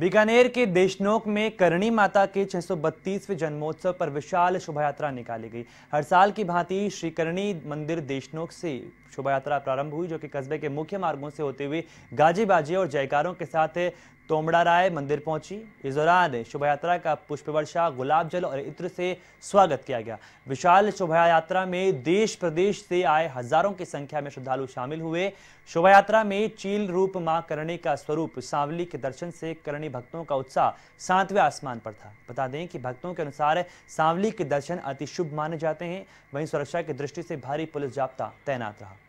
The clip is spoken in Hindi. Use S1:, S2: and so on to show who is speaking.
S1: बीकानेर के देशनोक में करणी माता के 632वें जन्मोत्सव पर विशाल शोभा यात्रा निकाली गई हर साल की भांति श्री करणी मंदिर देशनोक से शोभा यात्रा प्रारंभ हुई जो कि कस्बे के मुख्य मार्गों से होते हुए गाजीबाजी और जयकारों के साथ तोमड़ा राय मंदिर पहुंची इस दौरान शोभा यात्रा का पुष्प वर्षा गुलाब जल और इत्र से स्वागत किया गया विशाल शोभा यात्रा में देश प्रदेश से आए हजारों की संख्या में श्रद्धालु शामिल हुए शोभा यात्रा में चील रूप मां करणी का स्वरूप सांवली के दर्शन से करणी भक्तों का उत्साह सातवें आसमान पर था बता दें कि भक्तों के अनुसार सांवली के दर्शन अति शुभ माने जाते हैं वहीं सुरक्षा की दृष्टि से भारी पुलिस जाप्ता तैनात रहा